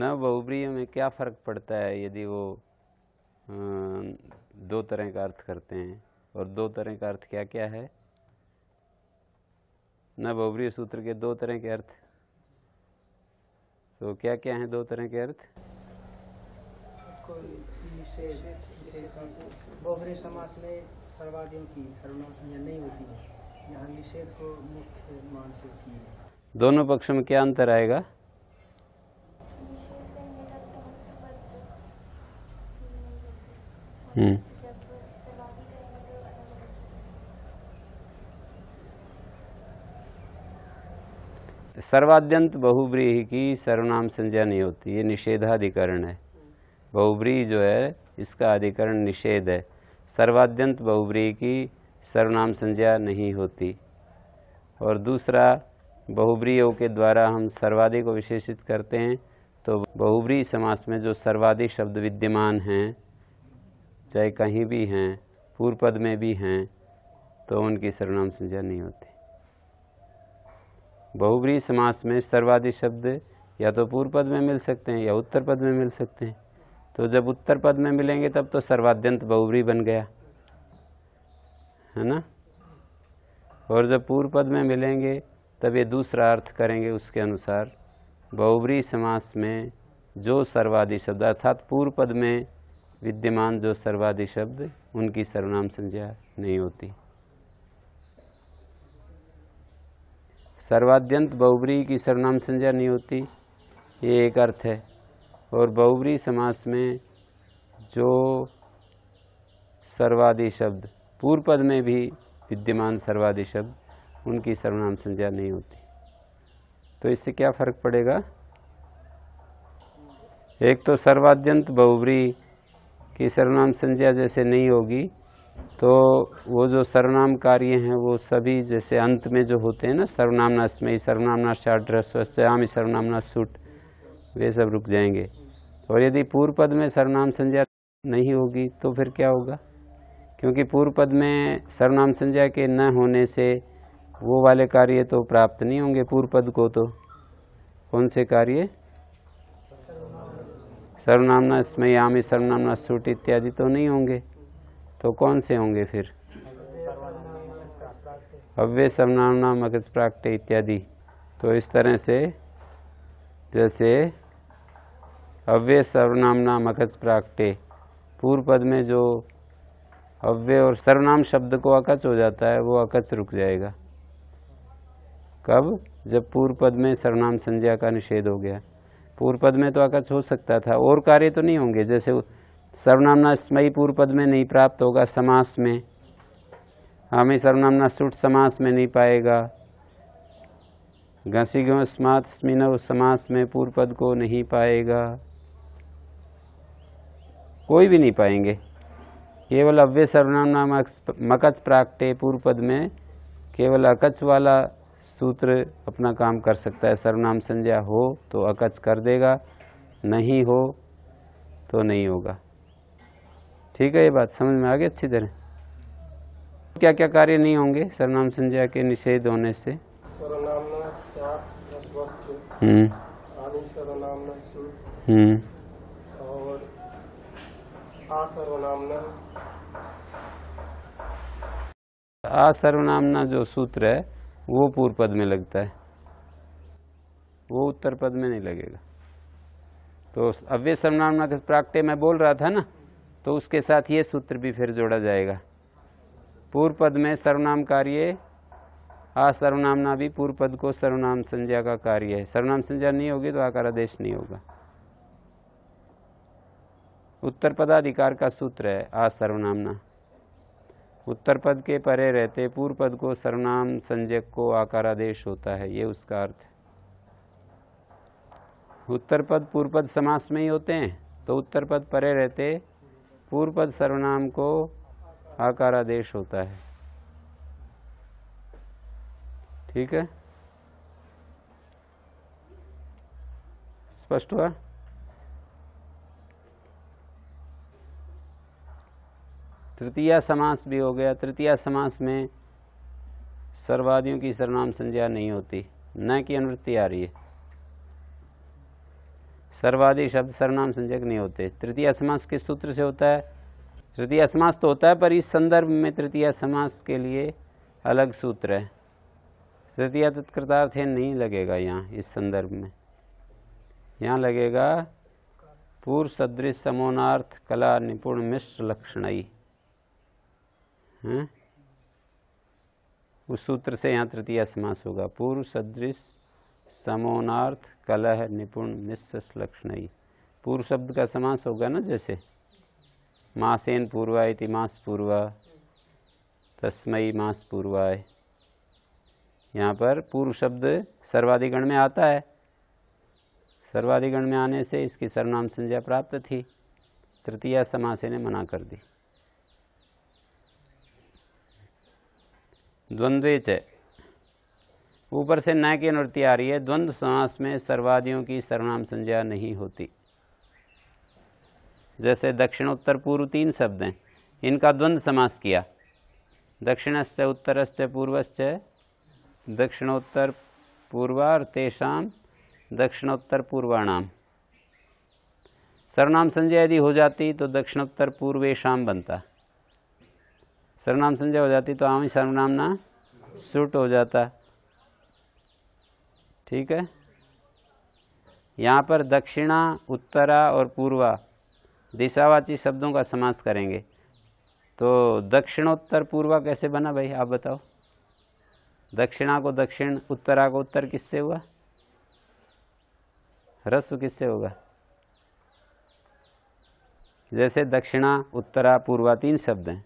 न बहुप्रिय में क्या फ़र्क पड़ता है यदि वो दो तरह का अर्थ करते हैं और दो तरह का अर्थ क्या क्या है न बहुप्रिय सूत्र के दो तरह के अर्थ तो क्या क्या हैं दो तरह के अर्थ बहुप्रिय में सर्वाधिक की नहीं होती है को मुख्य मानते दोनों पक्षों में क्या अंतर आएगा Hmm. सर्वाद्यंत बहुब्रीही की सर्वनाम संज्ञा नहीं होती ये निषेधाधिकरण है बहुब्री जो है इसका अधिकरण निषेध है सर्वाद्यंत बहुब्री की सर्वनाम संज्ञा नहीं होती और दूसरा बहुब्रीय के द्वारा हम सर्वाधिक को विशेषित करते हैं तो बहुब्री समास में जो सर्वाधि शब्द विद्यमान हैं चाहे कहीं भी हैं पूर्व पद में भी हैं तो उनकी सर्वनाम संज्ञा नहीं होती बहुब्री समास में सर्वादि शब्द या तो पूर्व पद में मिल सकते हैं या उत्तर पद में मिल सकते हैं तो जब उत्तर पद में मिलेंगे तब तो सर्वाद्यंत बहुब्री बन गया है ना और जब पूर्व पद में मिलेंगे तब ये दूसरा अर्थ करेंगे उसके अनुसार बहुब्री समास में जो सर्वादि शब्द अर्थात पूर्व पद में विद्यमान जो सर्वादि शब्द उनकी सर्वनाम संज्ञा नहीं होती सर्वाद्यंत बहुबरी की सर्वनाम संज्ञा नहीं होती ये एक अर्थ है और बहुबरी समास में जो सर्वादि शब्द पूर्व पद में भी विद्यमान सर्वादि शब्द उनकी सर्वनाम संज्ञा नहीं होती तो इससे क्या फर्क पड़ेगा एक तो सर्वाद्यंत बहुबरी कि सर्वनाम संज्ञा जैसे नहीं होगी तो वो जो सर्वनाम कार्य हैं वो सभी जैसे अंत में जो होते हैं ना सर्वनामना स्मयी सर्वनामना शाड्रस्वस्यामी सर्वनामना सूट वे सब रुक जाएंगे और यदि पूर्व पद में सर्वनाम संज्ञा नहीं होगी तो फिर क्या होगा क्योंकि पूर्व पद में सर्वनाम संज्ञा के न होने से वो वाले कार्य तो प्राप्त नहीं होंगे पूर्व पद को तो कौन से कार्य सर्वनामना स्मयामी सर्वनामना सूट इत्यादि तो नहीं होंगे तो कौन से होंगे फिर अव्य सर्वनामना मगज प्राक्टे इत्यादि तो इस तरह से जैसे अव्य सर्वनामना मगज प्राक्टे पूर्व पद में जो अव्य और सर्वनाम शब्द को अकच हो जाता है वो अकच रुक जाएगा कब जब पूर्व पद में सर्वनाम संज्ञा का निषेध हो गया पूर्व पद में तो आकाश हो सकता था और कार्य तो नहीं होंगे जैसे सर्वनामना स्मयी पूर्व पद में नहीं प्राप्त होगा समास में हमें सर्वनामना सुट समास में नहीं पाएगा घसी गो स्मात स्मिनव समास में पूर्व पद को नहीं पाएगा कोई भी नहीं पाएंगे केवल अव्य सर्वनाम नाम मकच प्राकटे पूर्व पद में केवल अकच वाला सूत्र अपना काम कर सकता है सर्वनाम संज्ञा हो तो अकच कर देगा नहीं हो तो नहीं होगा ठीक है ये बात समझ में आ गई अच्छी तरह क्या क्या कार्य नहीं होंगे सर्वनाम संज्ञा के निषेध होने से ना हम्म। हम्म। जो सूत्र है वो पूर्व पद में लगता है वो उत्तर पद में नहीं लगेगा तो अव्य सर्वनामना के प्राक्टे में बोल रहा था ना तो उसके साथ ये सूत्र भी फिर जोड़ा जाएगा पूर्व पद में सर्वनाम कार्य असर्वनामना भी पूर्व पद को सर्वनाम संज्ञा का कार्य है सर्वनाम संज्ञा नहीं होगी तो आकार आदेश नहीं होगा उत्तर पदाधिकार का सूत्र है असर्वनामना उत्तर पद के परे रहते पूर्व पद को सर्वनाम संजय को आकारादेश होता है ये उसका अर्थ है उत्तर पद पूर्व पद समास में ही होते हैं तो उत्तर पद परे रहते पूर्व पद सर्वनाम को आकारादेश होता है ठीक है स्पष्ट हुआ तृतीय समास भी हो गया तृतीय समास में सर्वादियों की सरनाम संज्ञा नहीं होती न कि अनुवृत्ति आ रही है सर्वादि शब्द सरनाम संज्ञक नहीं होते तृतीय समास किस सूत्र से होता है तृतीय समास तो होता है पर इस संदर्भ में तृतीय समास के लिए अलग सूत्र है तृतीय तत्कृतार्थ नहीं लगेगा यहाँ इस संदर्भ में यहाँ लगेगा पूर्व सदृश समोनार्थ कला निपुण मिश्र लक्षणई हैं हम्म? उस सूत्र से यहाँ तृतीय समास होगा पूर्व सदृश समोनार्थ कलह निपुण निस्स लक्षण पूर्व शब्द का समास होगा ना जैसे मासेन पूर्वा इति मास पूर्वा तस्मयी मास पूर्वाय यहाँ पर पूर्व शब्द सर्वाधिगण में आता है सर्वाधिगण में आने से इसकी सर्वनाम संज्ञा प्राप्त थी तृतीया समासे ने मना कर दी द्वंद्वे च ऊपर से न की अनुवृत्ति आ रही है द्वंद्व समास में सर्वादियों की सर्वनाम संज्ञा नहीं होती जैसे दक्षिण उत्तर पूर्व तीन शब्द हैं इनका द्वंद्व समास किया दक्षिणश्च उत्तरश्च पूर्वश्च दक्षिणोत्तर पूर्वा और तेषाम दक्षिणोत्तर पूर्वाणाम सर्वनाम संज्ञा यदि हो जाती तो दक्षिणोत्तर पूर्वेशाम बनता सर्वनाम संजय हो जाती तो आम ही सर्वनाम ना सूट हो जाता ठीक है यहाँ पर दक्षिणा उत्तरा और पूर्वा दिशावाची शब्दों का समास करेंगे तो दक्षिणोत्तर पूर्वा कैसे बना भाई आप बताओ दक्षिणा को दक्षिण उत्तरा को उत्तर किससे हुआ रस्व किससे होगा जैसे दक्षिणा उत्तरा पूर्वा तीन शब्द हैं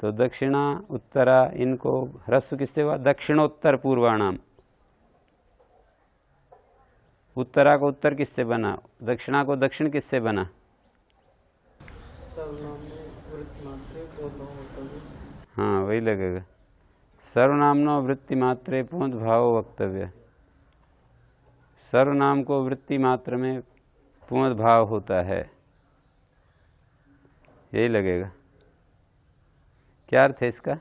तो दक्षिणा उत्तरा इनको ह्रस्व किससे हुआ दक्षिणोत्तर पूर्वाणाम उत्तरा को उत्तर किससे बना दक्षिणा को दक्षिण किससे बना हाँ वही लगेगा सर्वनामनो वृत्ति मात्रे पूर्ण भाव वक्तव्य सर्वनाम को वृत्ति मात्र में पूर्ण भाव होता है यही लगेगा क्या अर्थ है इसका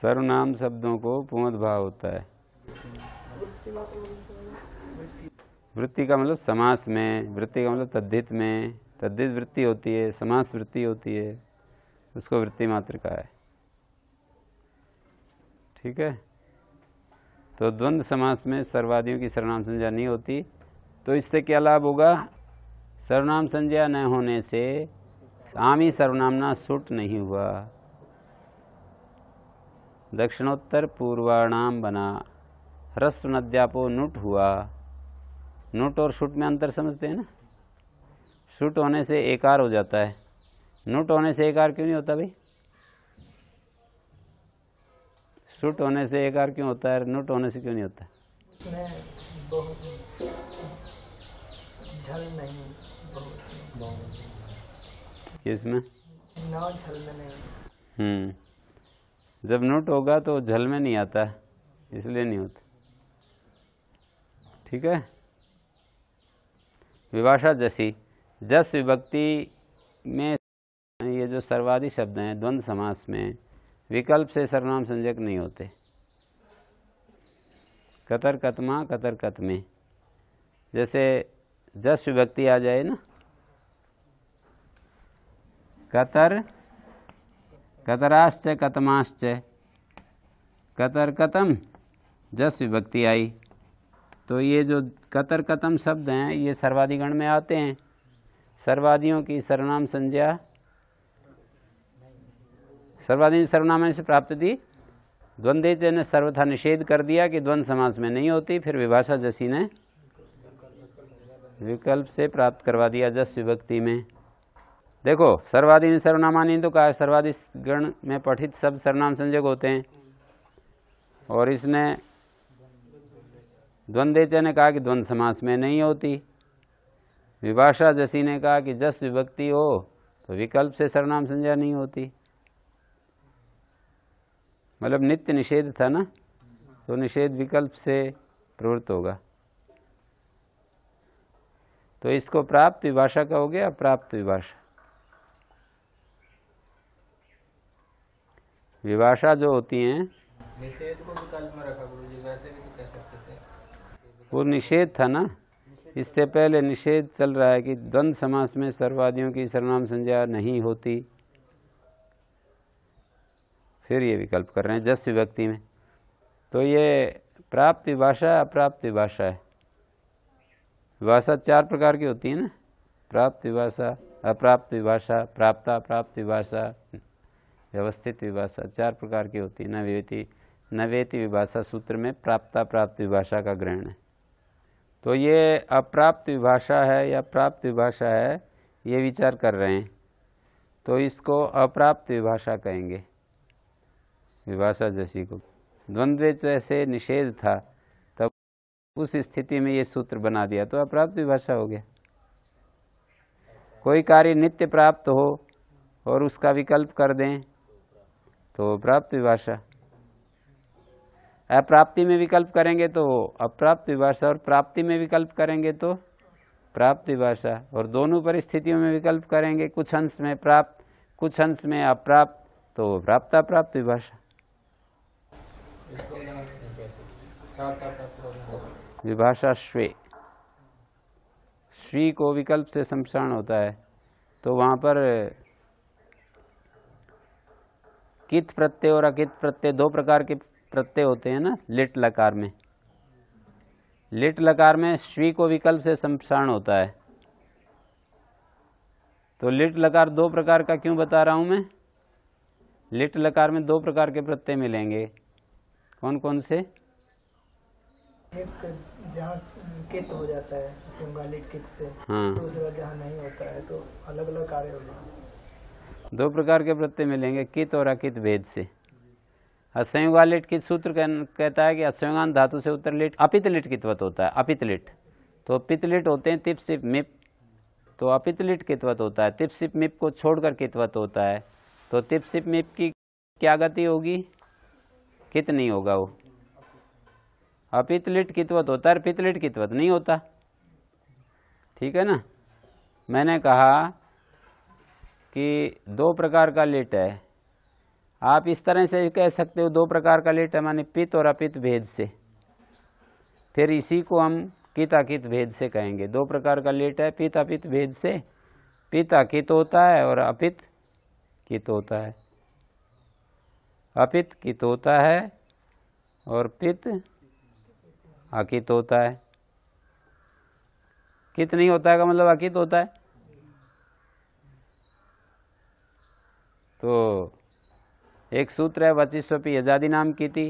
सर्वनाम शब्दों को पूर्ण भाव होता है वृत्ति का मतलब समास में वृत्ति का मतलब तद्धित में तद्धित वृत्ति होती है समास वृत्ति होती है उसको वृत्ति मात्र का है ठीक है तो द्वंद्व समास में सर्वादियों की सर्वनाम संज्ञा नहीं होती तो इससे क्या लाभ होगा सर्वनाम संज्ञा न होने से आमी सर्वनामना सुट नहीं हुआ दक्षिणोत्तर पूर्वाणाम बना ह्रस्व नद्यापो नुट हुआ नुट और शुट में अंतर समझते हैं ना शुट होने से एकार हो जाता है नुट होने से एकार क्यों नहीं होता भाई शुट होने से एकार क्यों होता है नुट होने से क्यों नहीं होता किसमें हम्म जब नोट होगा तो जल में नहीं आता इसलिए नहीं होता ठीक है विभाषा जैसी जस विभक्ति में ये जो सर्वाधि शब्द हैं द्वंद्व समास में विकल्प से सर्वनाम संजक नहीं होते कतर कतमा कतर कतमे जैसे जस विभक्ति आ जाए ना कतर कतराश्च कतमाश्च कतर कतम जस विभक्ति आई तो ये जो कतर कतम शब्द हैं ये सर्वाधिगण में आते हैं सर्वादियों की सर्वनाम संज्ञा सर्वाधीन सर्वनाम से प्राप्त दी द्वंद्वे च ने सर्वथा निषेध कर दिया कि द्वंद्व समास में नहीं होती फिर विभाषा जसी ने विकल्प से प्राप्त करवा दिया जस विभक्ति में देखो सर्वनामा नहीं तो कहा सर्वाधि गण में पठित सब सर्वनाम संजय होते हैं और इसने द्वंद्वेचय ने कहा कि द्वंद्व समास में नहीं होती विभाषा जसी ने कहा कि जस विभक्ति हो तो विकल्प से सर्वनाम संज्ञा नहीं होती मतलब नित्य निषेध था ना तो निषेध विकल्प से प्रवृत्त होगा तो इसको प्राप्त विभाषा का हो गया प्राप्त विभाषा विभाषा जो होती हैं तो वो निषेध था ना इससे पहले निषेध चल रहा है कि द्वंद समास में सर्वादियों की सर्वनाम संज्ञा नहीं होती फिर ये विकल्प कर रहे हैं जस विभक्ति में तो ये प्राप्त भाषा अप्राप्त भाषा है भाषा चार प्रकार की होती है ना प्राप्त भाषा अप्राप्त भाषा प्राप्ता प्राप्त भाषा व्यवस्थित विभाषा चार प्रकार की होती है नवेति नवेति विभाषा सूत्र में प्राप्ता प्राप्त विभाषा का ग्रहण है तो ये अप्राप्त विभाषा है या प्राप्त विभाषा है ये विचार कर रहे हैं तो इसको अप्राप्त विभाषा कहेंगे विभाषा जैसी को द्वंद्व जैसे निषेध था तब उस स्थिति में ये सूत्र बना दिया तो अप्राप्त विभाषा हो गया कोई कार्य नित्य प्राप्त हो और उसका विकल्प कर दें तो प्राप्त विभाषा अप्राप्ति में विकल्प करेंगे तो अप्राप्त विभाषा और प्राप्ति में विकल्प करेंगे तो प्राप्त विभाषा और दोनों परिस्थितियों में विकल्प करेंगे कुछ अंश में प्राप्त कुछ अंश में अप्राप्त तो प्राप्त अप्राप्त विभाषा विभाषा श्वे श्री को विकल्प से शमशान होता है तो वहाँ पर कित प्रत्यय और अकित प्रत्यय दो प्रकार के प्रत्यय होते हैं ना लिट लकार में लिट लकार में श्री को विकल्प से संप्रसारण होता है तो लिट लकार दो प्रकार का क्यों बता रहा हूँ मैं लिट लकार में दो प्रकार के प्रत्यय मिलेंगे कौन कौन से कित हो जाता है कित से हाँ। दूसरा नहीं होता है तो अलग अलग कार्य होगा दो प्रकार के प्रत्यय मिलेंगे कित और अकित भेद से असंयुग लिट कित सूत्र कहता है कि असंयुगान धातु से उत्तर लिट अपित लिट कितवत होता है अपित लिट तो अपित लिट होते हैं तिप सिप मिप तो अपित लिट कितवत होता है तिप सिप मिप को छोड़कर कितवत होता है तो तिप सिप मिप की क्या गति होगी कित नहीं होगा वो अपित लिट कितवत होता है पितलिट कितवत नहीं होता ठीक है ना मैंने कहा कि दो प्रकार का लेट है आप इस तरह से कह सकते हो दो प्रकार का लेट है माने पित्त और अपित भेद से फिर इसी को हम अकित भेद से कहेंगे दो प्रकार का लेट है पित्त अपित भेद से पित्त अकित होता है और अपित कित होता है अपित कित होता है और पित्त अकित होता है कित नहीं होता है का मतलब अकित होता है तो एक सूत्र है वचिस्वपी यजादी नाम की थी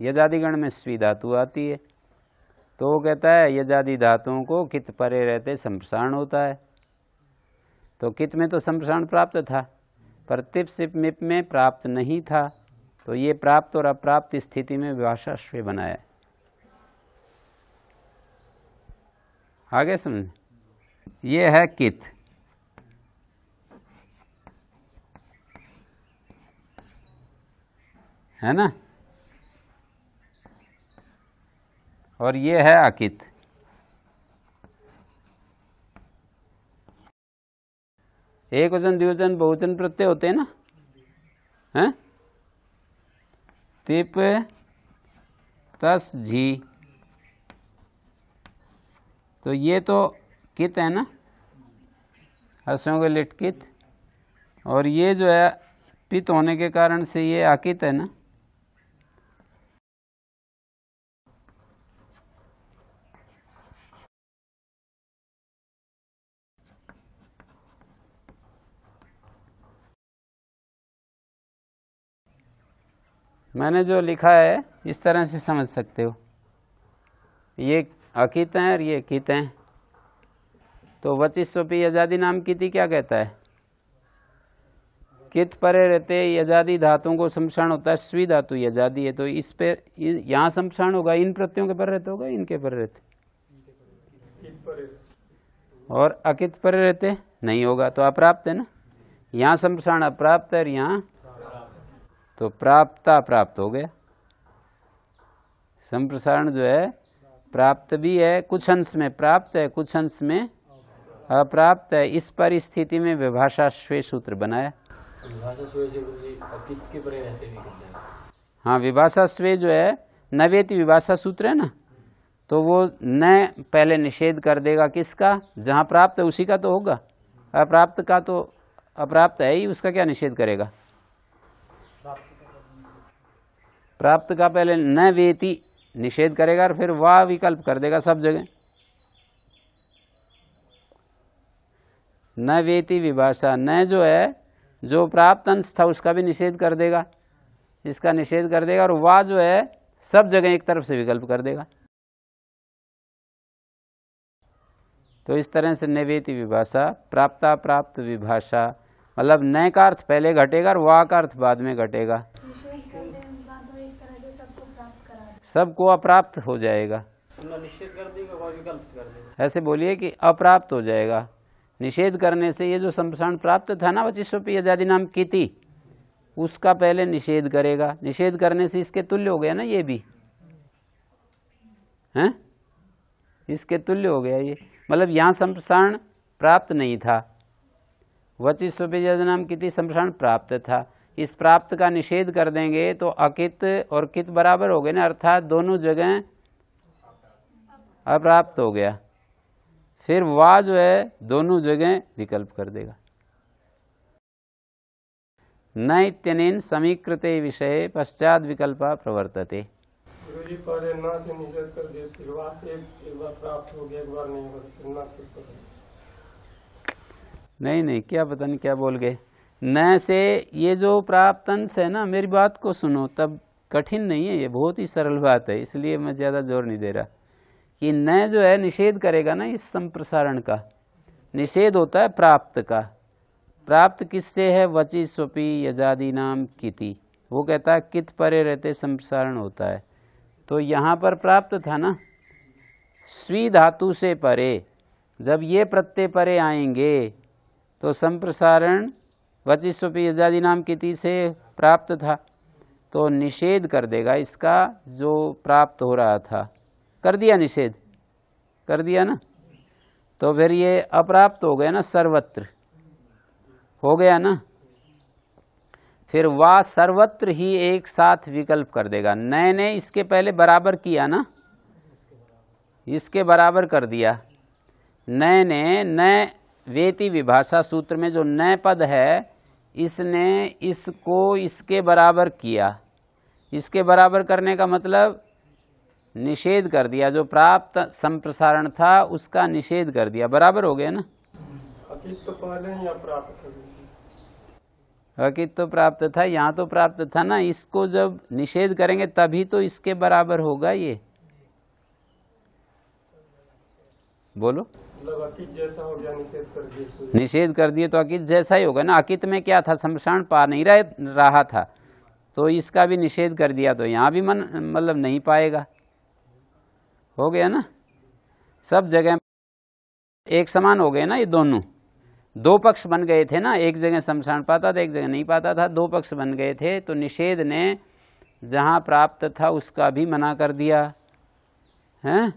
यजादिगण में स्वी धातु आती है तो वो कहता है यजादी धातुओं को कित परे रहते संप्रसारण होता है तो कित में तो संप्रसारण प्राप्त था पर तिप सिप मिप में प्राप्त नहीं था तो ये प्राप्त और अप्राप्त स्थिति में भाषा श्वे बनाया है आगे समझ ये है कित है ना और ये है अकित एक वजन द्विवचन बहुजन प्रत्यय होते हैं ना है तिप तस झी तो ये तो कित है ना के लिटकित और ये जो है पित होने के कारण से ये आकित है ना मैंने जो लिखा है इस तरह से समझ सकते हो ये अकित हैं और ये कित हैं तो वचिस सोपी आज़ादी नाम किति क्या कहता है कित परे रहते आजादी धातुओं को शमशान होता है स्वी धातु आजादी है तो इस पे यहाँ शमशान होगा इन प्रत्ययों के पर रहते होगा इनके पर रहते और अकित परे रहते नहीं होगा तो अप्राप्त है ना यहाँ शमशान अप्राप्त है और यहाँ तो प्राप्ता प्राप्त हो गया संप्रसारण जो है प्राप्त भी है कुछ अंश में प्राप्त है कुछ अंश में अप्राप्त है इस परिस्थिति में विभाषा श्वे सूत्र बनाया हाँ विभाषा स्वे जो है नवेति विभाषा सूत्र है ना तो वो न पहले निषेध कर देगा किसका जहाँ प्राप्त है उसी का तो होगा अप्राप्त का तो अप्राप्त है ही उसका क्या निषेध करेगा प्राप्त का पहले न वेति निषेध करेगा और फिर वाह विकल्प कर देगा सब जगह न वेति विभाषा न जो है जो प्राप्त अंश था उसका भी निषेध कर देगा इसका निषेध कर देगा और वाह जो है सब जगह एक तरफ से विकल्प कर देगा तो इस तरह से नवेति विभाषा प्राप्ता प्राप्त विभाषा मतलब नय का अर्थ पहले घटेगा और वाह का अर्थ बाद में घटेगा सबको अप्राप्त हो जाएगा ऐसे बोलिए कि अप्राप्त हो जाएगा निषेध करने से ये जो संप्रसारण प्राप्त था ना वचिस्व आजादी नाम कीति उसका पहले निषेध करेगा निषेध करने से इसके तुल्य हो गया ना ये भी हैं इसके तुल्य हो गया ये मतलब यहाँ संप्रसारण प्राप्त नहीं था वचिस्वी नाम की नाम कीति संप्रसारण प्राप्त था इस प्राप्त का निषेध कर देंगे तो अकित और कित बराबर हो गए ना अर्थात दोनों जगह अप्राप्त हो गया फिर वा जो है दोनों जगह विकल्प कर देगा न इत्यनेन समीकृत विषय पश्चात विकल्प प्रवर्तते नहीं नहीं क्या पता नहीं क्या बोल गए न से ये जो अंश है ना मेरी बात को सुनो तब कठिन नहीं है ये बहुत ही सरल बात है इसलिए मैं ज़्यादा जोर नहीं दे रहा कि न जो है निषेध करेगा ना इस संप्रसारण का निषेध होता है प्राप्त का प्राप्त किससे है वची स्वपी यजादी नाम किति वो कहता है कित परे रहते संप्रसारण होता है तो यहाँ पर प्राप्त था ना स्वी धातु से परे जब ये प्रत्यय परे आएंगे तो संप्रसारण वचिस स्वपी यजादी नाम किति से प्राप्त था तो निषेध कर देगा इसका जो प्राप्त हो रहा था कर दिया निषेध कर दिया ना तो फिर ये अप्राप्त हो गया ना सर्वत्र हो गया ना फिर वा सर्वत्र ही एक साथ विकल्प कर देगा नए ने इसके पहले बराबर किया ना इसके बराबर कर दिया नए ने नए वेति विभाषा सूत्र में जो नए पद है इसने इसको इसके बराबर किया इसके बराबर करने का मतलब निषेध कर दिया जो प्राप्त संप्रसारण था उसका निषेध कर दिया बराबर हो गया ना तो पहले या प्राप्त अकित तो प्राप्त था यहाँ तो प्राप्त था ना इसको जब निषेध करेंगे तभी तो इसके बराबर होगा ये बोलो मतलब निषेध कर दिया निषेध कर दिए तो अकित जैसा ही होगा ना अकित में क्या था शमशान पा नहीं रह, रहा था तो इसका भी निषेध कर दिया तो यहाँ भी मन मतलब नहीं पाएगा हो गया ना सब जगह एक समान हो गए ना ये दोनों दो पक्ष बन गए थे ना एक जगह शमशान पाता था एक जगह नहीं पाता था दो पक्ष बन गए थे तो निषेध ने जहाँ प्राप्त था उसका भी मना कर दिया हैं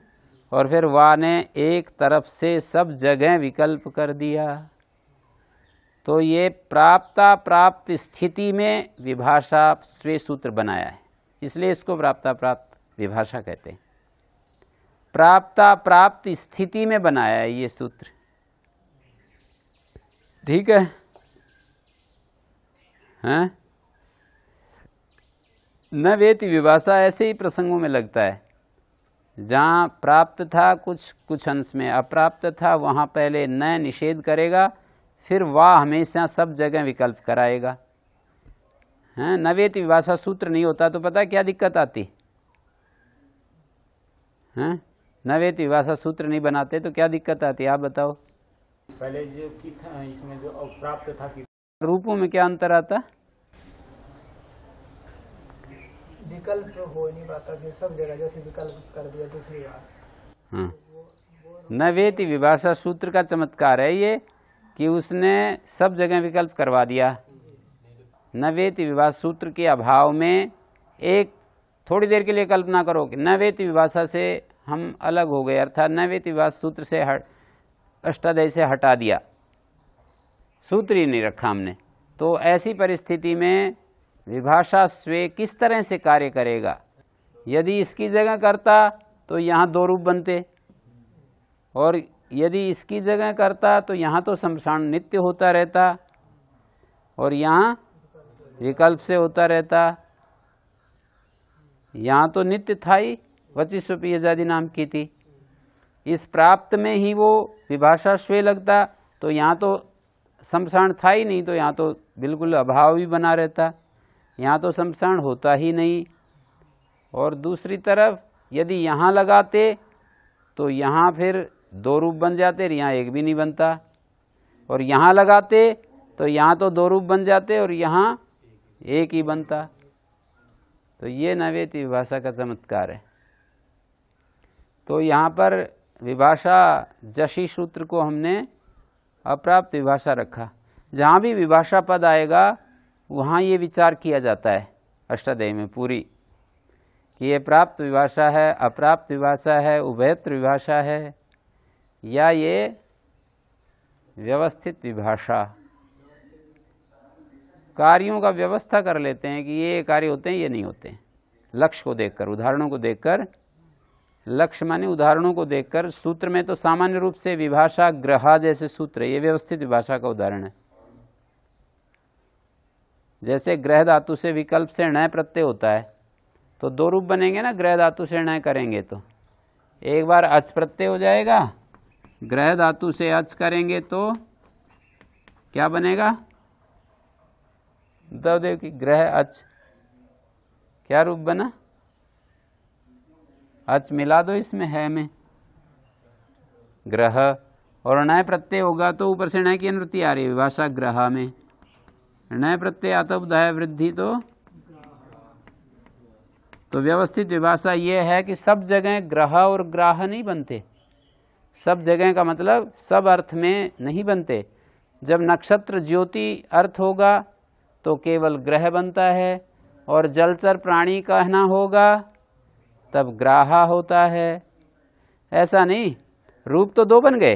और फिर वाह ने एक तरफ से सब जगह विकल्प कर दिया तो ये प्राप्ता प्राप्त स्थिति में विभाषा श्रेय सूत्र बनाया है इसलिए इसको प्राप्ता प्राप्त विभाषा कहते हैं प्राप्ता प्राप्त स्थिति में बनाया है ये सूत्र ठीक है हैं न वेति विभाषा ऐसे ही प्रसंगों में लगता है जहाँ प्राप्त था कुछ कुछ अंश में अप्राप्त था वहाँ पहले न निषेध करेगा फिर वाह हमेशा सब जगह विकल्प कराएगा हैं हाँ, नवेत विभाषा सूत्र नहीं होता तो पता क्या दिक्कत आती हैं हाँ, नवेत विभाषा सूत्र नहीं बनाते तो क्या दिक्कत आती आप बताओ पहले जो इसमें जो प्राप्त था रूपों में क्या अंतर आता विकल्प हो नहीं पाता कि सब जगह जैसे विकल्प कर दिया दूसरी बार हम्म। न वेति विभाषा सूत्र का चमत्कार है ये कि उसने सब जगह विकल्प करवा दिया न वेति विवाह सूत्र के अभाव में एक थोड़ी देर के लिए कल्पना करो कि न वेति विभाषा से हम अलग हो गए अर्थात न वेति विवाह सूत्र से हट अष्टादय से हटा दिया सूत्र ही नहीं रखा हमने तो ऐसी परिस्थिति में विभाषा स्वे किस तरह से कार्य करेगा यदि इसकी जगह करता तो यहाँ दो रूप बनते और यदि इसकी जगह करता तो यहाँ तो शमशान नित्य होता रहता और यहाँ विकल्प से होता रहता यहाँ तो नित्य था ही रुपये आजादी नाम की थी इस प्राप्त में ही वो विभाषा श्वे लगता तो यहाँ तो शमशान था ही नहीं तो यहाँ तो बिल्कुल अभाव भी बना रहता यहाँ तो शमशान होता ही नहीं और दूसरी तरफ यदि यहाँ लगाते तो यहाँ फिर दो रूप बन जाते और यहाँ एक भी नहीं बनता और यहाँ लगाते तो यहाँ तो दो रूप बन जाते और यहाँ एक ही बनता तो ये नवेद विभाषा का चमत्कार है तो यहाँ पर विभाषा जशी सूत्र को हमने अप्राप्त विभाषा रखा जहाँ भी विभाषा पद आएगा वहाँ ये विचार किया जाता है अष्टाध्यायी में पूरी कि ये प्राप्त विभाषा है अप्राप्त विभाषा है उभयत्र विभाषा है या ये व्यवस्थित विभाषा कार्यों का व्यवस्था कर लेते हैं कि ये कार्य होते हैं ये नहीं होते हैं लक्ष्य को देखकर उदाहरणों को देखकर लक्ष्य माने उदाहरणों को देखकर सूत्र में तो सामान्य रूप से विभाषा ग्रहा जैसे सूत्र ये व्यवस्थित विभाषा का उदाहरण है जैसे ग्रह धातु से विकल्प से णय प्रत्यय होता है तो दो रूप बनेंगे ना ग्रह धातु से णय करेंगे तो एक बार अच प्रत्यय हो जाएगा ग्रह धातु से अच करेंगे तो क्या बनेगा देव की ग्रह अच क्या रूप बना अच मिला दो इसमें है में ग्रह और नय प्रत्यय होगा तो ऊपर से नय की अनुति आ रही है भाषा ग्रह में नए प्रत्यय आता दया वृद्धि तो तो व्यवस्थित विभाषा यह है कि सब जगह ग्रह और ग्राह नहीं बनते सब जगह का मतलब सब अर्थ में नहीं बनते जब नक्षत्र ज्योति अर्थ होगा तो केवल ग्रह बनता है और जलचर प्राणी कहना होगा तब ग्राहा होता है ऐसा नहीं रूप तो दो बन गए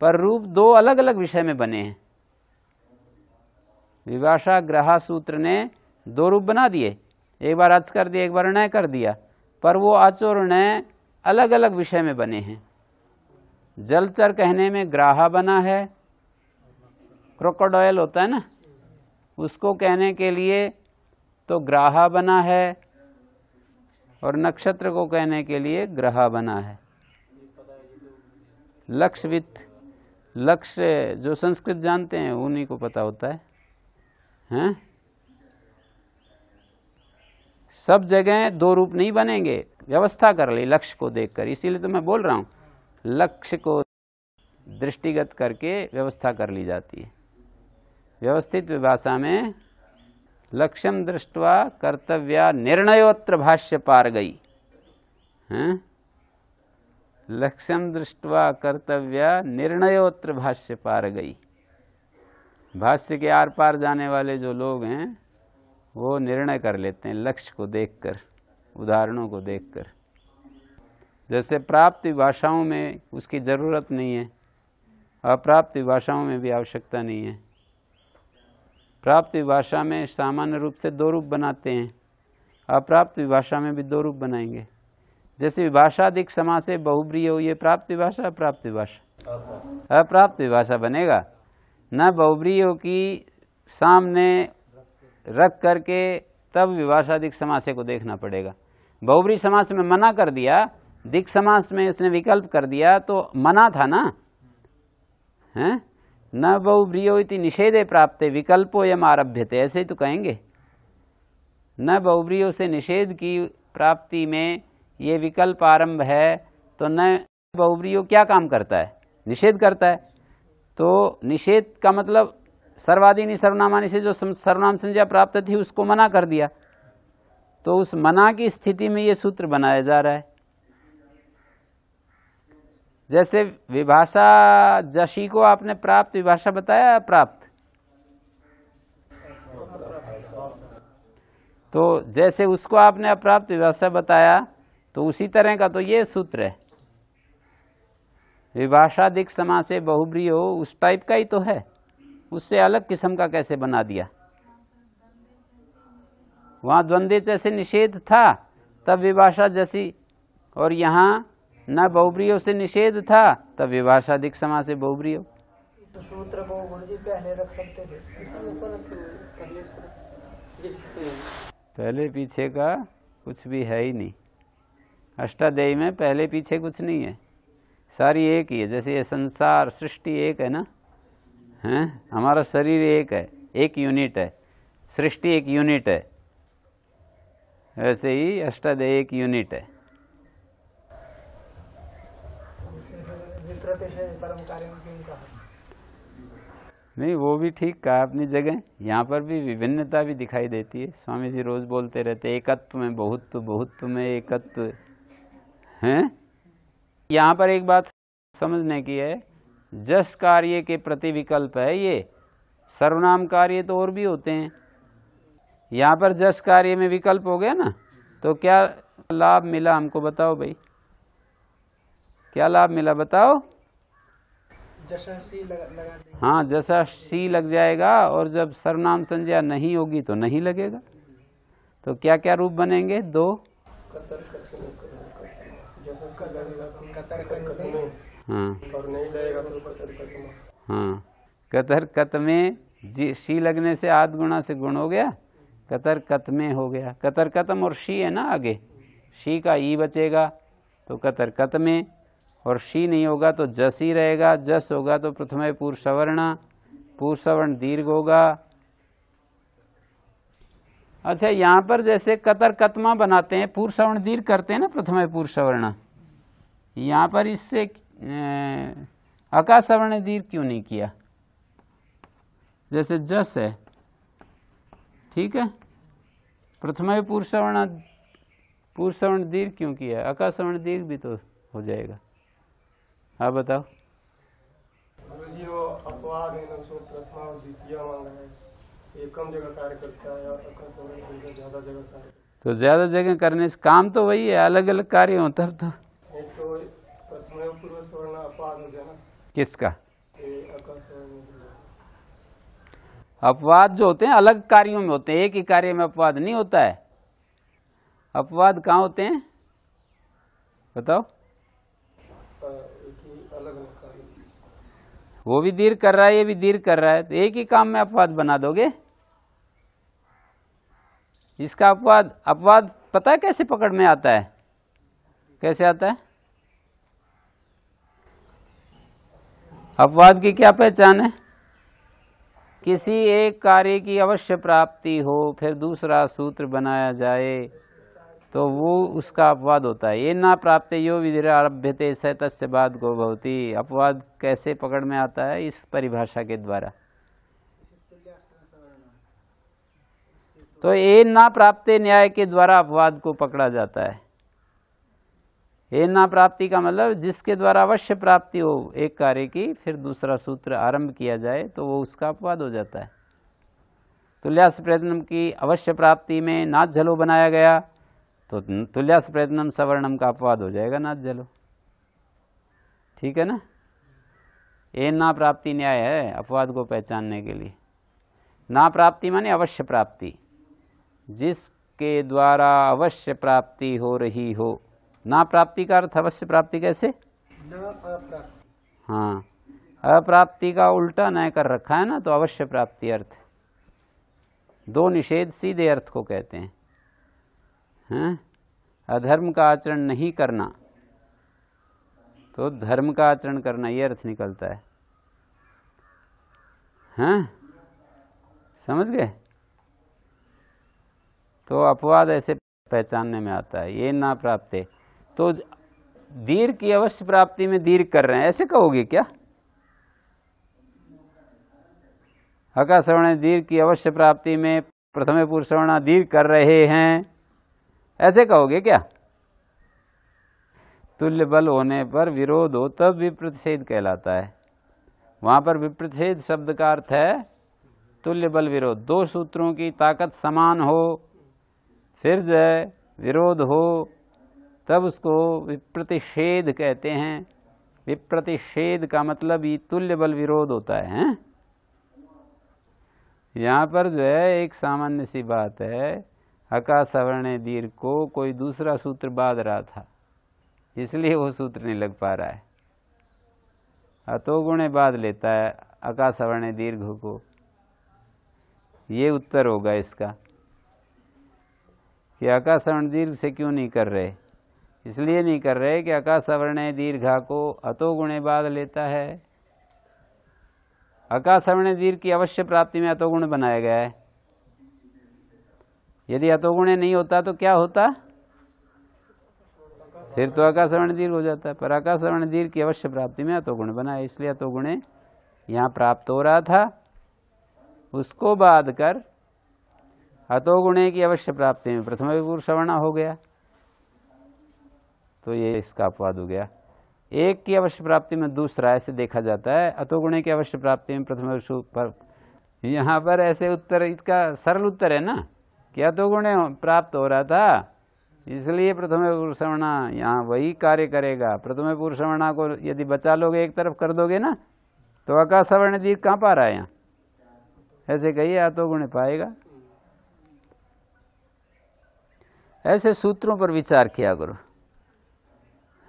पर रूप दो अलग अलग विषय में बने हैं विभाषा ग्रह सूत्र ने दो रूप बना दिए एक बार अच कर दिया एक बार णय कर दिया पर वो अच और णय अलग अलग विषय में बने हैं जलचर कहने में ग्राह बना है क्रोकोडॉयल होता है ना उसको कहने के लिए तो ग्राह बना है और नक्षत्र को कहने के लिए ग्रह बना है लक्षवित लक्ष्य जो संस्कृत जानते हैं उन्हीं को पता होता है हैं सब जगह दो रूप नहीं बनेंगे व्यवस्था कर ली लक्ष्य को देखकर इसीलिए तो मैं बोल रहा हूँ लक्ष्य को दृष्टिगत करके व्यवस्था कर ली जाती है व्यवस्थित भाषा में लक्ष्यम दृष्टवा कर्तव्य निर्णयोत्र भाष्य पार गई हैं लक्ष्यम दृष्टवा कर्तव्य निर्णयोत्र भाष्य पार गई भाष्य के आर पार जाने वाले जो लोग हैं वो निर्णय कर लेते हैं लक्ष्य को देखकर उदाहरणों को देखकर जैसे प्राप्त भाषाओं में उसकी ज़रूरत नहीं है अप्राप्त भाषाओं में भी आवश्यकता नहीं है प्राप्त भाषा में सामान्य रूप से दो रूप बनाते हैं अप्राप्त भाषा में भी दो रूप बनाएंगे जैसे भाषाधिक समासे से बहुब्रिय हो ये प्राप्त भाषा अप्राप्त भाषा अप्राप्त भाषा बनेगा न बहुब्रियों की सामने रख करके तब विभाषाधिक समासे को देखना पड़ेगा बहुबरी समास में मना कर दिया दिक समास में इसने विकल्प कर दिया तो मना था ना है न बहुब्रियो इति निषेधे प्राप्त विकल्पो यम थे ऐसे ही तो कहेंगे न बहुब्रियो से निषेध की प्राप्ति में ये विकल्प आरंभ है तो न बहुब्रियो क्या काम करता है निषेध करता है तो निषेध का मतलब सर्वाधीनी सर्वनामानी से जो सर्वनाम संज्ञा प्राप्त थी उसको मना कर दिया तो उस मना की स्थिति में ये सूत्र बनाया जा रहा है जैसे विभाषा जशी को आपने प्राप्त विभाषा बताया प्राप्त तो जैसे उसको आपने अप्राप्त विभाषा बताया तो उसी तरह का तो ये सूत्र है विभाषा दिक से बहुब्री हो उस टाइप का ही तो है उससे अलग किस्म का कैसे बना दिया वहाँ द्वंद्व जैसे निषेध था तब विभाषा जैसी और यहाँ न बहुब्रियो से निषेध था तब विभाषा दिक से बहुब्रियो पहले पीछे का कुछ भी है ही नहीं अष्टाध्यायी में पहले पीछे कुछ नहीं है सारी एक ही है जैसे ये संसार सृष्टि एक है ना हैं हमारा शरीर एक है एक यूनिट है सृष्टि एक यूनिट है वैसे ही अष्टद एक यूनिट है नहीं वो भी ठीक कहा अपनी जगह यहाँ पर भी विभिन्नता भी दिखाई देती है स्वामी जी रोज बोलते रहते एकत्व में बहुत बहुत्व में एकत्व हैं यहाँ पर एक बात समझने की है जस कार्य के प्रति विकल्प है ये सर्वनाम कार्य तो और भी होते हैं यहाँ पर जस कार्य में विकल्प हो गया ना तो क्या लाभ मिला हमको बताओ भाई क्या लाभ मिला बताओ हाँ जैसा सी लग जाएगा और जब सर्वनाम संज्ञा नहीं होगी तो नहीं लगेगा तो क्या क्या रूप बनेंगे दो कतर, कतर, कतर, हाँ तो कतर हाँ कतर कत में जी शी लगने से आध गुणा से गुण हो गया कतर कत में हो गया कतर कतम और शी है ना आगे शी का ई बचेगा तो कतर कत में और शी नहीं होगा तो जस ही रहेगा जस होगा तो प्रथम पूर्व सवर्ण पूर्व सवर्ण दीर्घ होगा अच्छा यहाँ पर जैसे कतर कतमा बनाते हैं पूर्व सवर्ण दीर्घ करते हैं ना प्रथम पूर्व सवर्ण यहाँ पर इससे अका सवर्ण दीर्घ क्यों नहीं किया जैसे जस है ठीक है प्रथम पुरुष पुरुषवर्ण दीर्घ क्यों किया अका सवर्ण दीर्घ भी तो हो जाएगा आप बताओ तो ज्यादा जगह करने से काम तो वही है अलग अलग कार्य हो तब तो तो किसका अपवाद जो होते हैं अलग कार्यों में होते हैं एक ही कार्य में अपवाद नहीं होता है अपवाद कहाँ होते हैं बताओ वो भी दीर्घ कर रहा है ये भी दीर्घ कर रहा है तो एक ही काम में अपवाद बना दोगे इसका अपवाद अपवाद पता है कैसे पकड़ में आता है कैसे आता है अपवाद की क्या पहचान है किसी एक कार्य की अवश्य प्राप्ति हो फिर दूसरा सूत्र बनाया जाए तो वो उसका अपवाद होता है ये ना प्राप्त यो विधिरारभ्यते स तस्य बाद गो भवती अपवाद कैसे पकड़ में आता है इस परिभाषा के द्वारा तो ये ना प्राप्त न्याय के द्वारा अपवाद को पकड़ा जाता है ना प्राप्ति का मतलब जिसके द्वारा अवश्य प्राप्ति हो एक कार्य की फिर दूसरा सूत्र आरंभ किया जाए तो वो उसका अपवाद हो जाता है तुल्यास प्रयत्नम की अवश्य प्राप्ति में नाच झलो बनाया गया तो तुल्यास प्रयत्नम सवर्णम का अपवाद हो जाएगा नाच झलो ठीक है ना ये ना प्राप्ति न्याय है अपवाद को पहचानने के लिए ना प्राप्ति माने अवश्य प्राप्ति जिसके द्वारा अवश्य प्राप्ति हो रही हो ना प्राप्ति का अर्थ अवश्य प्राप्ति कैसे हाँ अप्राप्ति का उल्टा न कर रखा है ना तो अवश्य प्राप्ति अर्थ दो निषेध सीधे अर्थ को कहते हैं हैं हाँ, अधर्म का आचरण नहीं करना तो धर्म का आचरण करना ये अर्थ निकलता है हैं हाँ, समझ गए तो अपवाद ऐसे पहचानने में आता है ये ना है तो दीर्घ की अवश्य प्राप्ति में दीर्घ कर रहे हैं ऐसे कहोगे क्या हका श्रवण दीर्घ की अवश्य प्राप्ति में प्रथम पुरुष श्रवणा दीर्घ कर रहे हैं ऐसे कहोगे क्या तुल्य बल होने पर विरोध हो तब विप्रतिषेध कहलाता है वहाँ पर विप्रतिषेध शब्द का अर्थ है तुल्य बल विरोध दो सूत्रों की ताकत समान हो फिर जो विरोध हो तब उसको विप्रतिषेध कहते हैं विप्रतिषेध का मतलब ही तुल्य बल विरोध होता है यहाँ पर जो है एक सामान्य सी बात है अकाशवर्ण दीर्घ को कोई दूसरा सूत्र बाध रहा था इसलिए वो सूत्र नहीं लग पा रहा है अतोगुणे बाध लेता है आकाशवर्ण दीर्घ को ये उत्तर होगा इसका कि आकाशवर्ण दीर्घ से क्यों नहीं कर रहे इसलिए नहीं कर रहे कि अकासवर्ण दीर्घा को अतो गुणे बाद लेता है अकासवर्ण दीर्घ की अवश्य प्राप्ति में अतोगुण बनाया गया है यदि अतोगुणे नहीं होता तो क्या होता फिर तो अकासवर्ण दीर्घ हो जाता है पर अकासवर्ण दीर्घ की अवश्य प्राप्ति में अतोगुण बनाया इसलिए अतोगुणे यहाँ प्राप्त हो रहा था उसको बाद कर अतोगुणे की अवश्य प्राप्ति में प्रथम विपुर सवर्ण हो गया तो ये इसका अपवाद हो गया एक की अवश्य प्राप्ति में दूसरा ऐसे देखा जाता है अतोगुणे की अवश्य प्राप्ति में प्रथम पर यहाँ पर ऐसे उत्तर इसका सरल उत्तर है ना कि अतोगुणे प्राप्त हो रहा था इसलिए प्रथम पुरुषवणा यहाँ वही कार्य करेगा प्रथम पुरुषवणा को यदि बचा लोगे एक तरफ कर दोगे ना तो आकाश सवर्ण दीप कहाँ पा रहा है यहाँ ऐसे कही अतोगुण पाएगा ऐसे सूत्रों पर विचार किया करो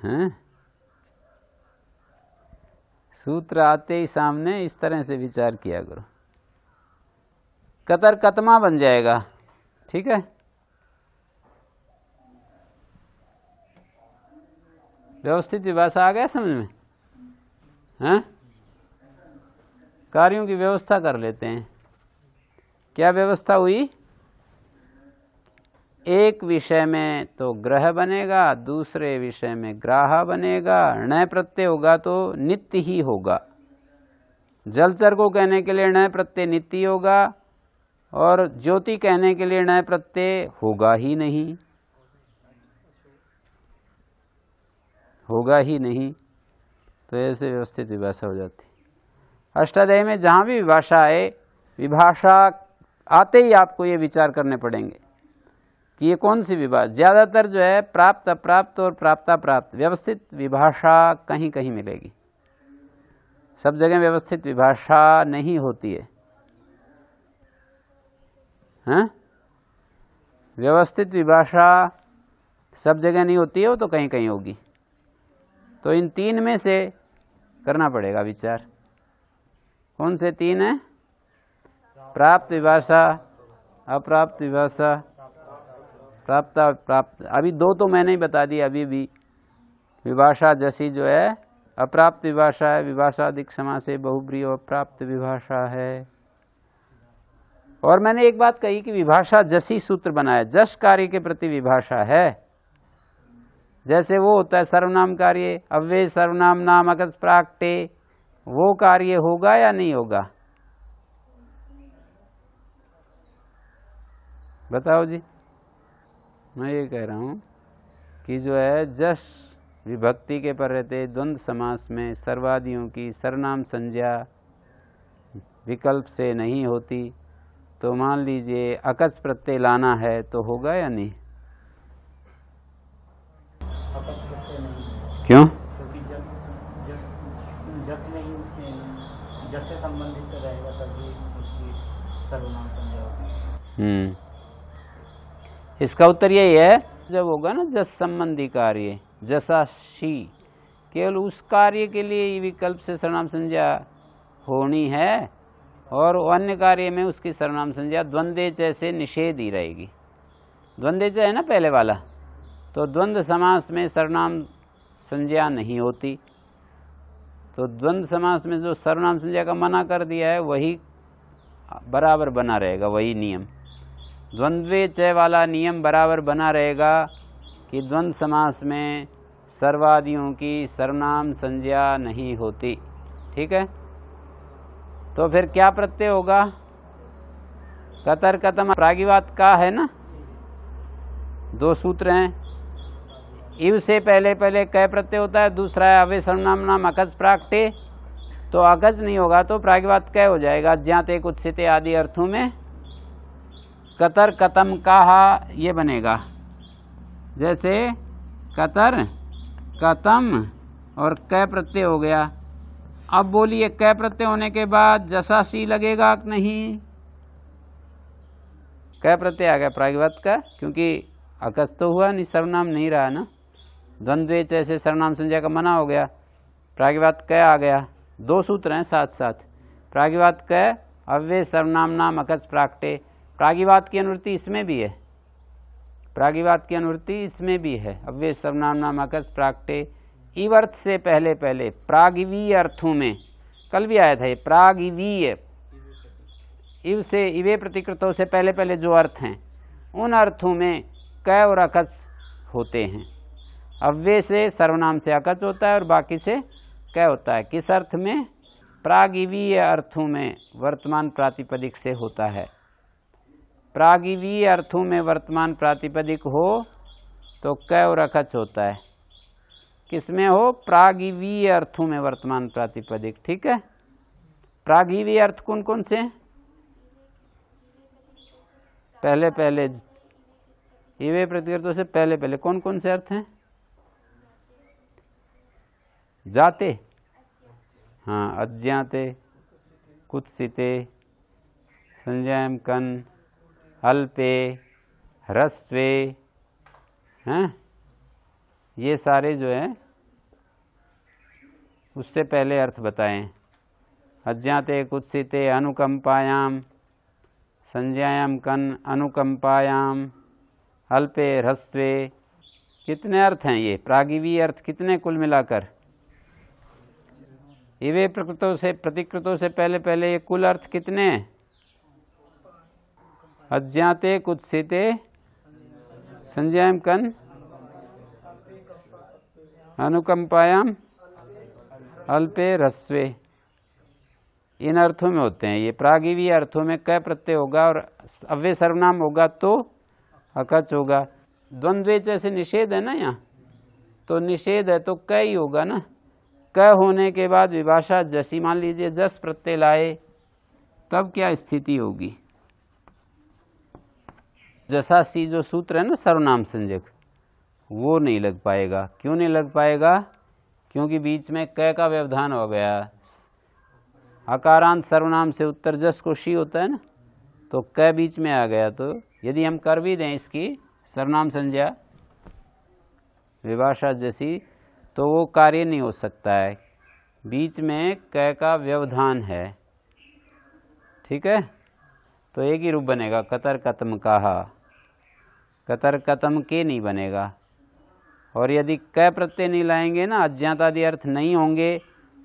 हैं सूत्र आते ही सामने इस तरह से विचार किया करो कतर कतमा बन जाएगा ठीक है व्यवस्थित विभाषा आ गया समझ में हैं कार्यों की व्यवस्था कर लेते हैं क्या व्यवस्था हुई एक विषय में तो ग्रह बनेगा दूसरे विषय में ग्राह बनेगा णय प्रत्यय होगा तो नित्य ही होगा जलचर को कहने के लिए णय प्रत्यय नित्य होगा और ज्योति कहने के लिए णय प्रत्यय होगा ही नहीं होगा ही नहीं तो ऐसे व्यवस्थित विभाषा हो जाती अष्टाध्याय में जहाँ भी विभाषा आए विभाषा आते ही आपको ये विचार करने पड़ेंगे कि ये कौन सी विभाष ज़्यादातर जो है प्राप्त अप्राप्त और प्राप्ता प्राप्त व्यवस्थित विभाषा कहीं कहीं मिलेगी सब जगह व्यवस्थित विभाषा नहीं होती है हैं हाँ? व्यवस्थित विभाषा सब जगह नहीं होती है वो तो कहीं कहीं होगी तो इन तीन में से करना पड़ेगा विचार कौन से तीन है प्राप्त विभाषा अप्राप्त विभाषा प्राप्त प्राप्त अभी दो तो मैंने ही बता दी अभी भी विभाषा जैसी जो है अप्राप्त विभाषा है अधिक समा से बहुब्री अप्राप्त विभाषा है और मैंने एक बात कही कि विभाषा जसी सूत्र बनाया जस कार्य के प्रति विभाषा है जैसे वो होता है सर्वनाम कार्य अव्य सर्वनाम नाम अकस प्राकटे वो कार्य होगा या नहीं होगा बताओ जी मैं ये कह रहा हूँ कि जो है जश विभक्ति के पर रहते द्वंद्व समास में सर्वादियों की सरनाम संज्ञा विकल्प से नहीं होती तो मान लीजिए अकस प्रत्यय लाना है तो होगा या नहीं क्यों क्योंकि जस, जस, जस में ही जस से संबंधित रहेगा तभी उसकी सर्वनाम संज्ञा होगी इसका उत्तर यही है जब होगा ना जस संबंधी कार्य जसा शी केवल उस कार्य के लिए ये विकल्प से सरनाम संज्ञा होनी है और अन्य कार्य में उसकी सरनाम संज्ञा द्वंद्व जैसे निषेध ही रहेगी द्वंद्व है ना पहले वाला तो द्वंद्व समास में सरनाम संज्ञा नहीं होती तो द्वंद्व समास में जो सरनाम संज्ञा का मना कर दिया है वही बराबर बना रहेगा वही नियम द्वंद्वे चय वाला नियम बराबर बना रहेगा कि द्वंद्व समास में सर्वादियों की सर्वनाम संज्ञा नहीं होती ठीक है तो फिर क्या प्रत्यय होगा कतर कतम प्रागिवाद का है ना दो सूत्र हैं इव से पहले पहले कह प्रत्यय होता है दूसरा है अवे सर्वनाम नाम अकज प्रागटे तो अकज नहीं होगा तो प्रागिवाद कह हो जाएगा ज्ञाते कुत्सित आदि अर्थों में कतर कतम कहा ये बनेगा जैसे कतर कतम और कै प्रत्यय हो गया अब बोलिए कै प्रत्यय होने के बाद जसा सी लगेगा नहीं कै प्रत्यय आ गया प्रागवत का क्योंकि अकस तो हुआ नहीं सर्वनाम नहीं रहा ना द्वंद्वे जैसे सर्वनाम संजय का मना हो गया प्रागवाद कै आ गया दो सूत्र हैं साथ साथ प्राग्वात कै अव्य सर्वनाम नाम अकस प्राकटे प्रागीवाद की अनुवृत्ति इसमें भी है प्रागीवाद की अनुवृत्ति इसमें भी है अव्य सर्वनाम नामाकस प्रागटे इवर्थ से पहले पहले प्रागीवीय अर्थों में कल भी आया था ये प्रागिवीय इव से इवे प्रतिकृतों से पहले पहले जो अर्थ हैं उन अर्थों में क और अकस होते हैं अव्य से सर्वनाम से अकच होता है और बाकी से क होता है किस अर्थ में प्रागिवीय अर्थों में वर्तमान प्रातिपदिक से होता है प्रागिवी अर्थों में वर्तमान प्रातिपदिक हो तो क और अखच होता है किसमें हो प्रागिवी अर्थों में वर्तमान प्रातिपदिक ठीक है प्रागिवी अर्थ कौन कौन से पहले पहले ये वे प्रतिकर्तों से पहले पहले कौन कौन से अर्थ हैं जाते हाँ अज्ञाते कुत्सिते संजयम कन अल्पे ह्रस्वे हैं ये सारे जो हैं उससे पहले अर्थ बताएं अज्ञाते कुत्सिते अनुकंपायाम संज्ञायाम कन अनुकंपायाम अल्पे ह्रस्वे कितने अर्थ हैं ये प्रागीवी अर्थ कितने कुल मिलाकर इवे प्रकृतों से प्रतिकृतों से पहले पहले ये कुल अर्थ कितने हैं अज्ञाते कुत्सिते संज्ञायाम कन अनुकंपायाम अल्पे रस्वे इन अर्थों में होते हैं ये प्रागीवी अर्थों में क प्रत्यय होगा और अव्य सर्वनाम होगा तो अकच होगा द्वंद्वे जैसे निषेध है ना यहाँ तो निषेध है तो क ही होगा ना क होने के बाद विभाषा जसी मान लीजिए जस प्रत्यय लाए तब क्या स्थिति होगी जसा सी जो सूत्र है ना सर्वनाम संजक वो नहीं लग पाएगा क्यों नहीं लग पाएगा क्योंकि बीच में क का व्यवधान हो गया हकारांत सर्वनाम से उत्तर जस को शी होता है ना तो क बीच में आ गया तो यदि हम कर भी दें इसकी सर्वनाम संज्ञा विभाषा जैसी तो वो कार्य नहीं हो सकता है बीच में क का व्यवधान है ठीक है तो एक ही रूप बनेगा कतर कतम कहा कतर कतम के नहीं बनेगा और यदि क प्रत्यय नहीं लाएंगे ना अज्ञातादि अर्थ नहीं होंगे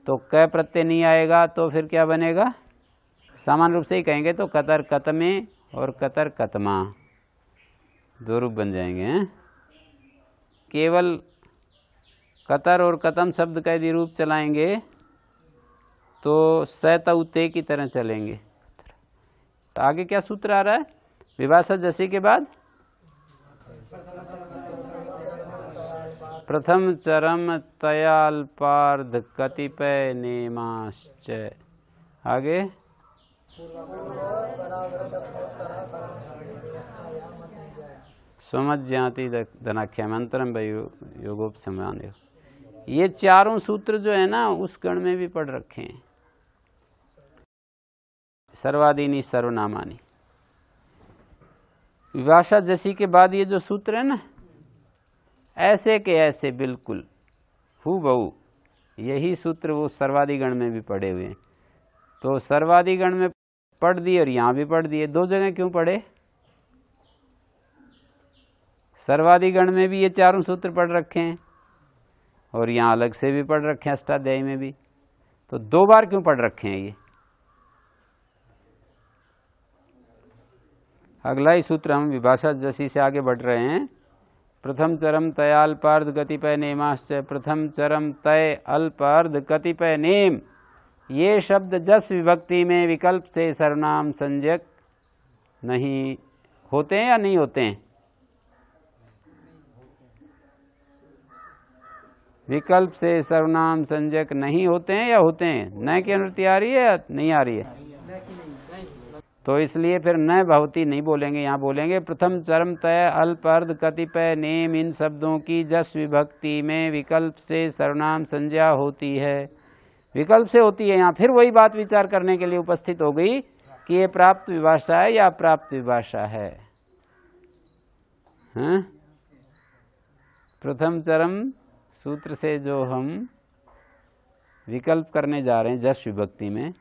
तो क प्रत्यय नहीं आएगा तो फिर क्या बनेगा सामान्य रूप से ही कहेंगे तो कतर कतमे और कतर कतमा दो रूप बन जाएंगे हैं केवल कतर और कतम शब्द का यदि रूप चलाएंगे तो सतउते की तरह चलेंगे तो आगे क्या सूत्र आ रहा है विभाषा जसी के बाद प्रथम चरम तयाल पार्ध कतिपय ने आगे समझ जाती धनाख्या मंत्रम योगोप समान ये चारों सूत्र जो है ना उस गण में भी पढ़ रखे हैं सर्वादिनी सर्वनामानी विभाषा जैसी के बाद ये जो सूत्र है ना ऐसे के ऐसे बिल्कुल हु बहू यही सूत्र वो सर्वाधिगण में भी पढ़े हुए हैं तो सर्वाधिगण में पढ़ दिए और यहाँ भी पढ़ दिए दो जगह क्यों पढ़े सर्वाधिगण में भी ये चारों सूत्र पढ़ रखे हैं और यहाँ अलग से भी पढ़ रखे हैं अष्टाध्यायी में भी तो दो बार क्यों पढ़ रखे हैं ये अगला ही सूत्र हम विभाषा जसी से आगे बढ़ रहे हैं प्रथम चरम तय अल्पार्ध कतिपय नेमाश्चय प्रथम चरम तय अल्पार्ध कतिपय नेम ये शब्द जस विभक्ति में विकल्प से सर्वनाम संजक नहीं होते हैं या नहीं होते हैं विकल्प से सर्वनाम संजक नहीं होते हैं या होते हैं न की अनुति आ रही है या नहीं आ रही है तो इसलिए फिर न भवती नहीं बोलेंगे यहाँ बोलेंगे प्रथम चरम तय अल्प अर्ध कतिपय नेम इन शब्दों की जस विभक्ति में विकल्प से सर्वनाम संज्ञा होती है विकल्प से होती है यहाँ फिर वही बात विचार करने के लिए उपस्थित हो गई कि ये प्राप्त विभाषा है या प्राप्त विभाषा है हाँ? प्रथम चरम सूत्र से जो हम विकल्प करने जा रहे हैं जस विभक्ति में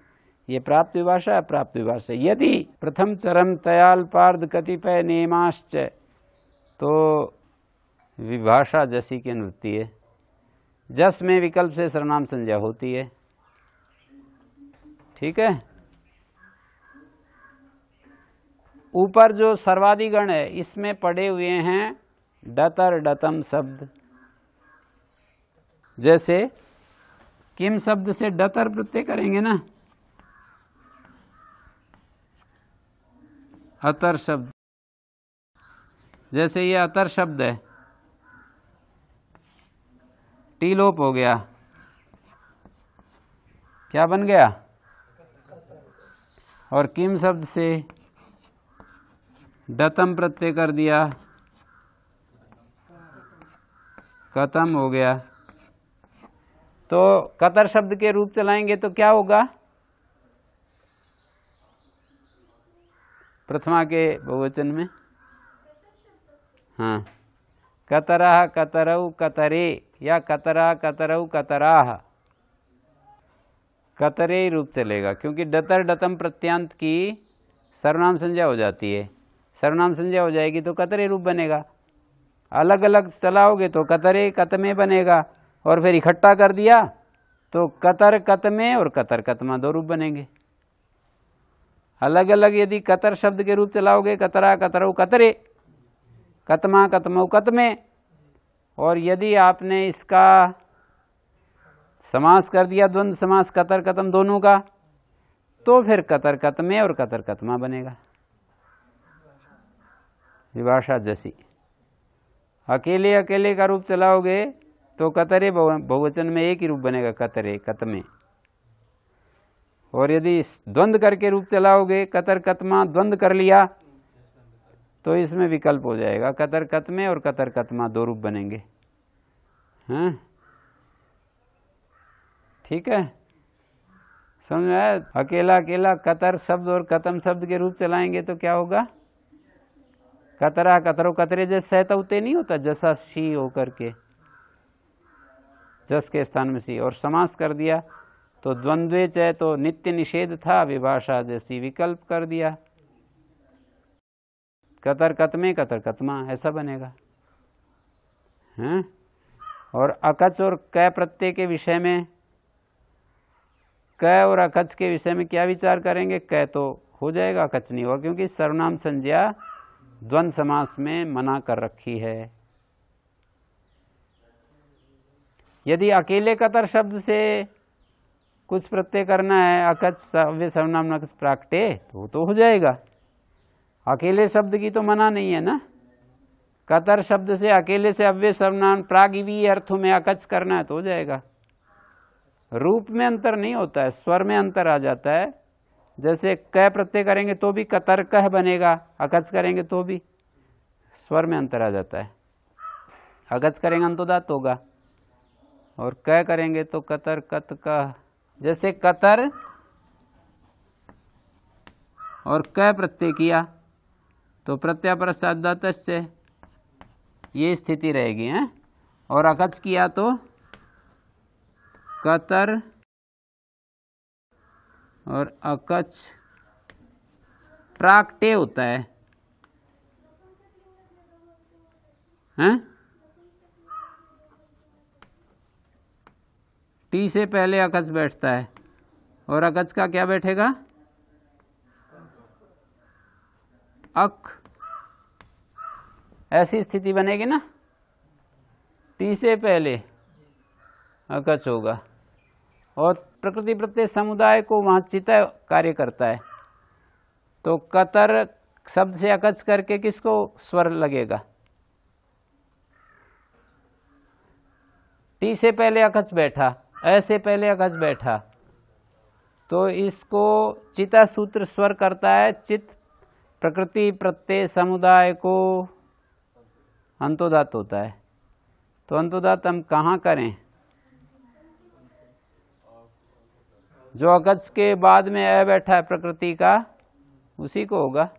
ये प्राप्त विभाषा प्राप्त विभाषा यदि प्रथम चरम तयाल पार्द कतिपय नियमाश्च तो विभाषा जैसी की नृत्य जस में विकल्प से सरनाम संज्ञा होती है ठीक है ऊपर जो सर्वाधिगण है इसमें पड़े हुए हैं डतर डतम शब्द जैसे किम शब्द से डतर प्रत्यय करेंगे ना अतर शब्द जैसे ये अतर शब्द है टी लोप हो गया क्या बन गया और किम शब्द से डतम प्रत्यय कर दिया कतम हो गया तो कतर शब्द के रूप चलाएंगे तो क्या होगा प्रथमा के बहुवचन में हाँ कतरा कतरऊ कतरे या कतरा कतरऊ कतराह कतरे रूप चलेगा क्योंकि डतर डतम प्रत्यांत की सर्वनाम संज्ञा हो जाती है सर्वनाम संज्ञा हो जाएगी तो कतरे रूप बनेगा अलग अलग चलाओगे तो कतरे कतमे बनेगा और फिर इकट्ठा कर दिया तो कतर कतमे और कतर कतमा दो रूप बनेंगे अलग अलग यदि कतर शब्द के रूप चलाओगे कतरा कतरऊ कतरे कतमा कतमऊ कतमे और यदि आपने इसका समास कर दिया द्वंद्व समास कतर कतम दोनों का तो फिर कतर कतमे और कतर कतमा बनेगा विभाषा जसी अकेले अकेले का रूप चलाओगे तो कतरे बहुवचन में एक ही रूप बनेगा कतरे कतमे और यदि द्वंद करके रूप चलाओगे कतर कतमा द्वंद कर लिया तो इसमें विकल्प हो जाएगा कतर कतमे और कतर कतमा दो रूप बनेंगे हैं हाँ? ठीक है समझ आया अकेला अकेला कतर शब्द और कतम शब्द के रूप चलाएंगे तो क्या होगा कतरा कतरो कतरे जैसे सहता उते नहीं होता जैसा शी होकर के जस के स्थान में सी और समास कर दिया तो द्वंद्वे चय तो नित्य निषेध था विभाषा जैसी विकल्प कर दिया कतर कतमे कतर कतमा ऐसा बनेगा है हाँ? और अकच और क प्रत्यय के विषय में क और अकच के विषय में क्या विचार करेंगे क तो हो जाएगा अकच नहीं होगा क्योंकि सर्वनाम संज्ञा द्वंद समास में मना कर रखी है यदि अकेले कतर शब्द से कुछ प्रत्यय करना है अकच सव्य सर्वनाम नक्स प्राकटे तो वो तो हो जाएगा अकेले शब्द की तो मना नहीं है ना कतर शब्द से अकेले से अव्य सर्वनाम प्रागिवी अर्थों में अकच करना है तो हो जाएगा रूप में अंतर नहीं होता है स्वर में अंतर आ जाता है जैसे क प्रत्यय करेंगे तो भी कतर कह बनेगा अकच करेंगे तो भी स्वर में अंतर आ जाता है अगच करेंगे अंतोदात होगा और कह करेंगे तो कतर कत का जैसे कतर और क प्रत्यय किया तो प्रत्यय पर शब्दात से ये स्थिति रहेगी हैं और अकच किया तो कतर और अकच प्राक्टे होता है हैं टी से पहले अकज बैठता है और अकज का क्या बैठेगा अक ऐसी स्थिति बनेगी ना टी से पहले अकच होगा और प्रकृति प्रत्येक समुदाय को चिता कार्य करता है तो कतर शब्द से अकच करके किसको स्वर लगेगा टी से पहले अकच बैठा ऐसे पहले अगज बैठा तो इसको चिता सूत्र स्वर करता है चित प्रकृति प्रत्यय समुदाय को अंतोदात होता है तो अंतोदात हम कहाँ करें जो अगज के बाद में अ बैठा है प्रकृति का उसी को होगा